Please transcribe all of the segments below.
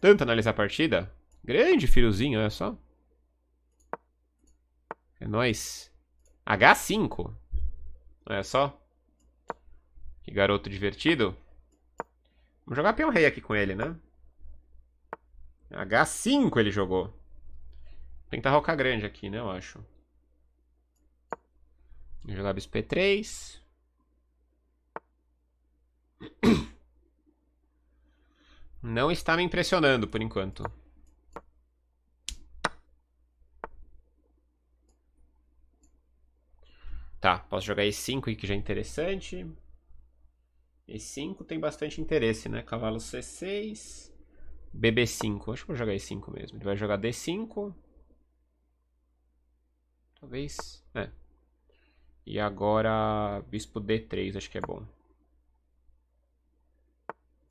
tanto analisar a partida. Grande filhozinho, olha só. É nóis. H5. Olha só. Que garoto divertido. Vamos jogar peão rei aqui com ele, né? H5 ele jogou. Tentar tá rocar grande aqui, né? Eu acho. Vou jogar bispo 3 não está me impressionando por enquanto. Tá, posso jogar E5 aqui que já é interessante. E5 tem bastante interesse, né? Cavalo C6. BB5. Acho que vou jogar E5 mesmo. Ele vai jogar D5. Talvez. É. E agora. Bispo D3, acho que é bom.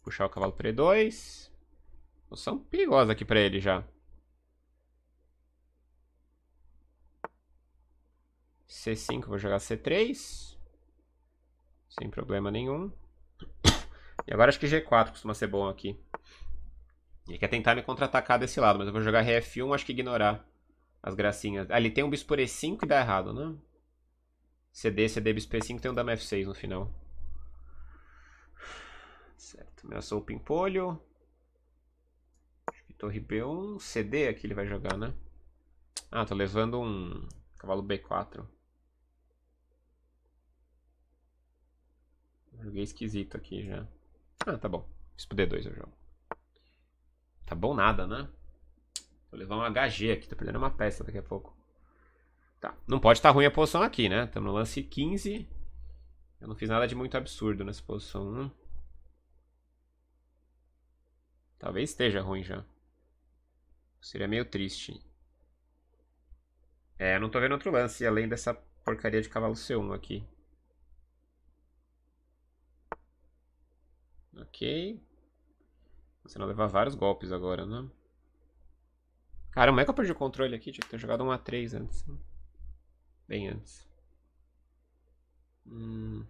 Puxar o cavalo para E2. Posição perigosa aqui pra ele já. C5, vou jogar C3. Sem problema nenhum. E agora acho que G4 costuma ser bom aqui. Ele quer tentar me contra-atacar desse lado, mas eu vou jogar RF1, acho que ignorar as gracinhas. Ah, ele tem um bispo por E5 e dá errado, né? CD, CD, bispo E5, tem um dama F6 no final. Certo. Também eu o Pimpolho. torre B1. CD aqui é ele vai jogar, né? Ah, tô levando um cavalo B4. Joguei esquisito aqui já. Ah, tá bom. Bispo D2 eu jogo. Tá bom nada, né? Vou levar um HG aqui, tô perdendo uma peça daqui a pouco. Tá, não pode estar tá ruim a posição aqui, né? Estamos no lance 15. Eu não fiz nada de muito absurdo nessa posição Né? Talvez esteja ruim já. Seria meio triste. É, eu não tô vendo outro lance além dessa porcaria de cavalo C1 aqui. Ok. Você não leva vários golpes agora, né? Cara, como é que eu perdi o controle aqui? Tinha que ter jogado um A3 antes. Né? Bem antes. Hum.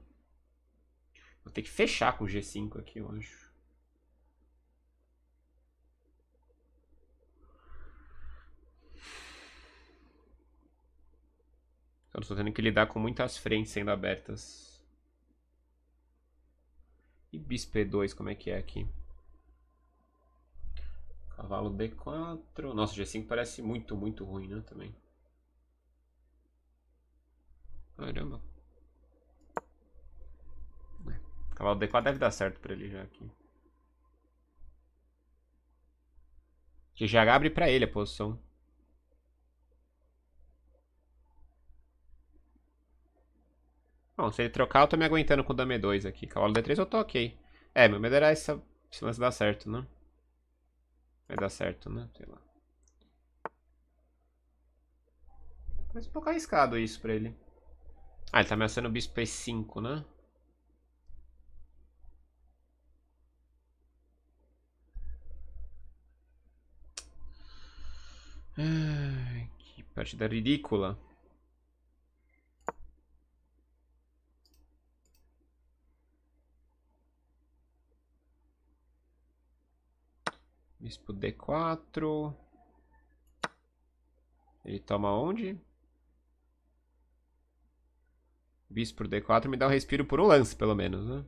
Vou ter que fechar com o G5 aqui, eu acho. Eu estou tendo que lidar com muitas frentes sendo abertas. E bispo E2, como é que é aqui? Cavalo D4. Nossa, G5 parece muito, muito ruim, né? Também. Caramba. É, cavalo D4 deve dar certo pra ele já aqui. Que já abre pra ele a posição. Bom, se ele trocar, eu tô me aguentando com o Dame 2 aqui. Cavalo D3 eu tô ok. É, meu medo era essa... se lance dar certo, né? Vai dar certo, né? Sei lá. Mas um pouco arriscado isso pra ele. Ah, ele tá ameaçando o bispo E5, né? Ai, que partida ridícula. Bispo D4. Ele toma onde? Bispo D4 me dá um respiro por um lance, pelo menos, né?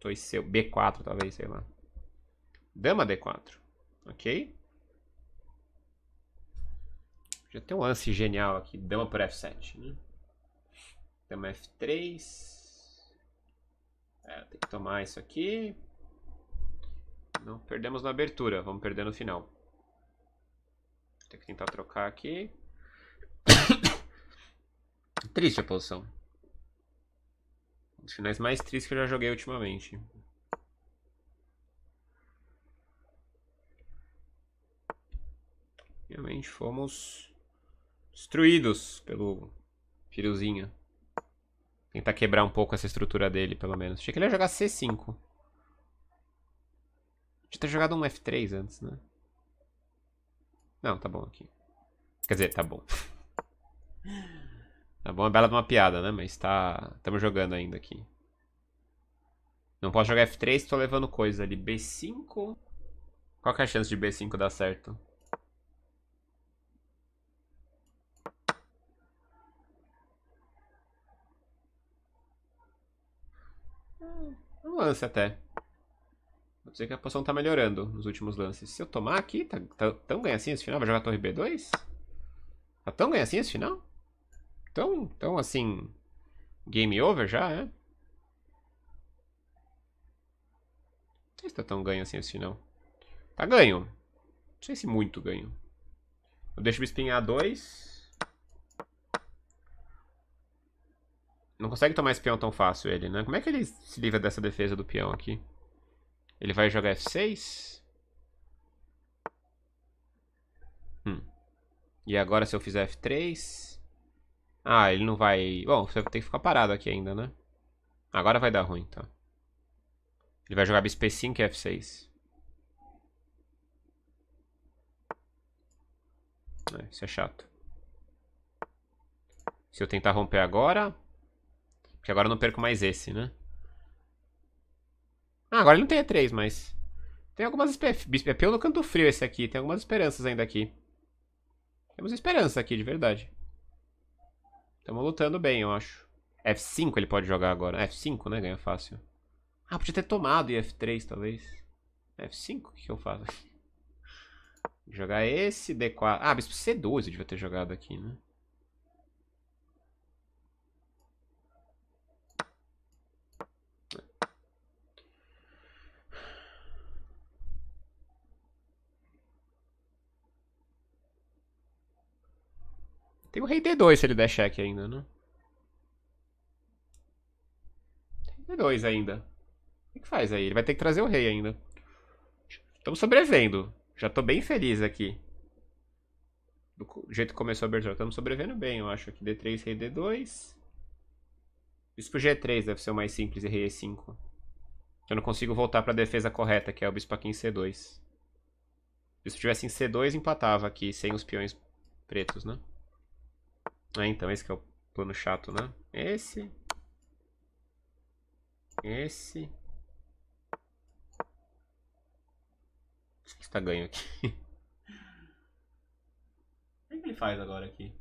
Dois seu B4, talvez, sei lá. Dama D4. Ok. Já tem um lance genial aqui. Dama por F7, né? Dama F3. É, tem que tomar isso aqui. Não perdemos na abertura, vamos perder no final. Tem que tentar trocar aqui. Triste a posição. Um dos finais mais tristes que eu já joguei ultimamente. Realmente fomos destruídos pelo Firuzinha. Tentar quebrar um pouco essa estrutura dele, pelo menos. Achei que ele ia jogar C5. Tinha ter jogado um F3 antes, né? Não, tá bom aqui. Quer dizer, tá bom. tá bom, é bela de uma piada, né? Mas tá... Estamos jogando ainda aqui. Não posso jogar F3, tô levando coisa ali. B5... Qual que é a chance de B5 dar certo? Hum, um lance até. Vou dizer que a posição tá melhorando nos últimos lances. Se eu tomar aqui, tá, tá tão ganha assim esse final? Vai jogar torre B2? Tá tão ganha assim esse final? Tão, tão assim... Game over já, é? Não sei se tá tão ganho assim esse final. Tá ganho. Não sei se muito ganho. Eu deixo o espinho A2... Não consegue tomar esse peão tão fácil ele, né? Como é que ele se livra dessa defesa do peão aqui? Ele vai jogar F6? Hum. E agora se eu fizer F3... Ah, ele não vai... Bom, você vai ter que ficar parado aqui ainda, né? Agora vai dar ruim, tá? Ele vai jogar bisp 5 e F6. É, isso é chato. Se eu tentar romper agora... Porque agora eu não perco mais esse, né? Ah, agora ele não tem E3, mas... Tem algumas esperanças. É pelo canto frio esse aqui. Tem algumas esperanças ainda aqui. Temos esperança aqui, de verdade. Estamos lutando bem, eu acho. F5 ele pode jogar agora. F5, né? Ganha fácil. Ah, podia ter tomado e F3, talvez. F5? O que, eu faço? Jogar esse D4. Ah, bispo C12 eu devia ter jogado aqui, né? Tem o rei D2 se ele der cheque ainda, né? Tem D2 ainda. O que faz aí? Ele vai ter que trazer o rei ainda. Estamos sobrevivendo. Já estou bem feliz aqui. Do jeito que começou a abertura. Estamos sobrevivendo bem, eu acho. Aqui D3, rei D2. Bispo G3 deve ser o mais simples e rei E5. Eu não consigo voltar para a defesa correta, que é o bispo aqui em C2. Se tivesse em C2, empatava aqui, sem os peões pretos, né? Ah, então esse que é o plano chato, né? Esse. Esse. O que está ganho aqui. O que ele faz agora aqui?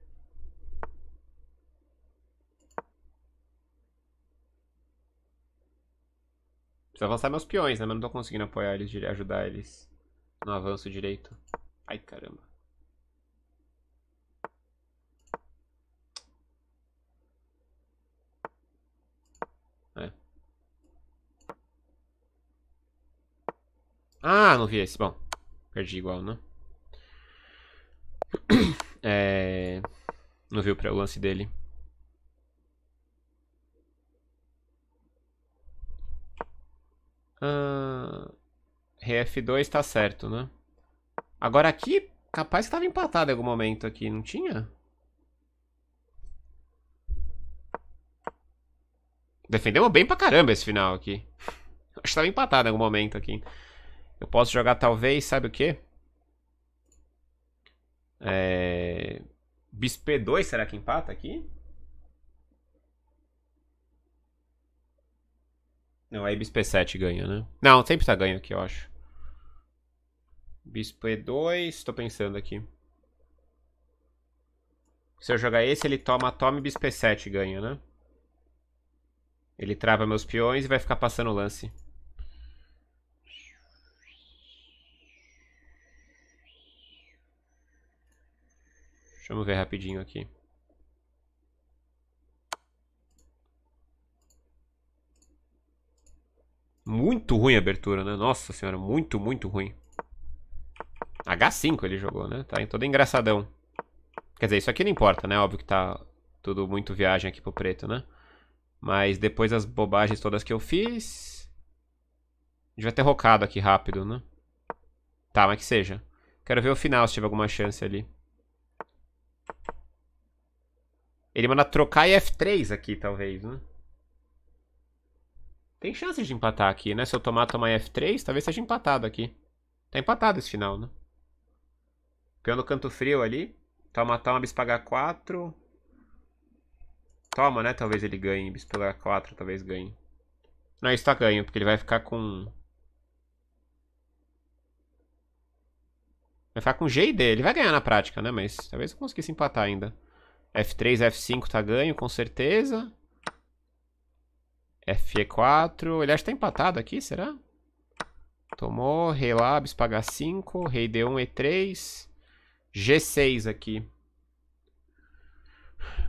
Preciso avançar meus peões, né? Mas não tô conseguindo apoiar eles, ajudar eles no avanço direito. Ai, caramba. Ah, não vi esse. Bom, perdi igual, né? É... Não viu o lance dele. Ah... RF2 está certo, né? Agora aqui, capaz que estava empatado em algum momento aqui, não tinha? Defendemos bem pra caramba esse final aqui. Acho que estava empatado em algum momento aqui. Eu posso jogar talvez, sabe o quê? É... P2, será que empata aqui? Não, aí bisp 7 ganha, né? Não, sempre tá ganho aqui, eu acho. bisp 2 tô pensando aqui. Se eu jogar esse, ele toma toma e bisp 7 ganha, né? Ele trava meus peões e vai ficar passando o lance. Deixa eu ver rapidinho aqui. Muito ruim a abertura, né? Nossa senhora, muito, muito ruim. H5 ele jogou, né? Tá todo engraçadão. Quer dizer, isso aqui não importa, né? Óbvio que tá tudo muito viagem aqui pro preto, né? Mas depois das bobagens todas que eu fiz... Devia ter rocado aqui rápido, né? Tá, mas que seja. Quero ver o final, se tiver alguma chance ali. Ele manda trocar e F3 aqui, talvez, né? Tem chance de empatar aqui, né? Se eu tomar, tomar F3, talvez seja empatado aqui. Tá empatado esse final, né? Pegando o canto frio ali. Toma, toma, bis pagar 4. Toma, né? Talvez ele ganhe. Bis pagar 4, talvez ganhe. Não, isso tá ganho, porque ele vai ficar com... Vai ficar com G e D. Ele vai ganhar na prática, né? Mas talvez eu conseguisse empatar ainda. F3, F5 tá ganho, com certeza. F4. Ele acha que tá empatado aqui, será? Tomou. Rei lá, h 5. Rei D1, E3. G6 aqui.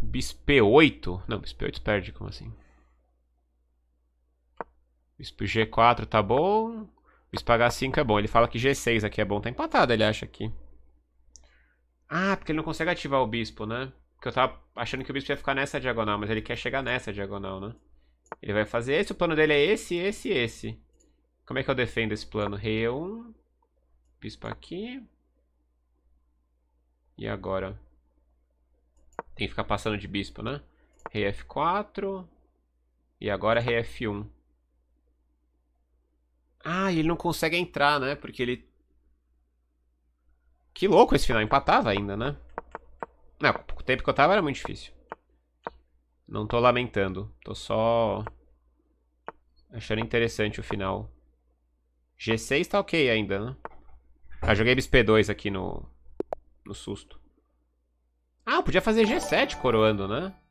Bispo E8. Não, bispo E8 perde, como assim? Bispo G4 tá bom. Bispo H5 é bom. Ele fala que G6 aqui é bom. Tá empatado, ele acha aqui. Ah, porque ele não consegue ativar o bispo, né? Porque eu tava achando que o bispo ia ficar nessa diagonal, mas ele quer chegar nessa diagonal, né? Ele vai fazer esse, o plano dele é esse, esse e esse. Como é que eu defendo esse plano? Rei E1, bispo aqui. E agora? Tem que ficar passando de bispo, né? Rei F4. E agora rei F1. Ah, ele não consegue entrar, né? Porque ele... Que louco esse final, empatava ainda, né? Não, o tempo que eu tava era muito difícil. Não tô lamentando. Tô só... Achando interessante o final. G6 tá ok ainda, né? Ah, joguei bisp 2 aqui no... No susto. Ah, eu podia fazer G7 coroando, né?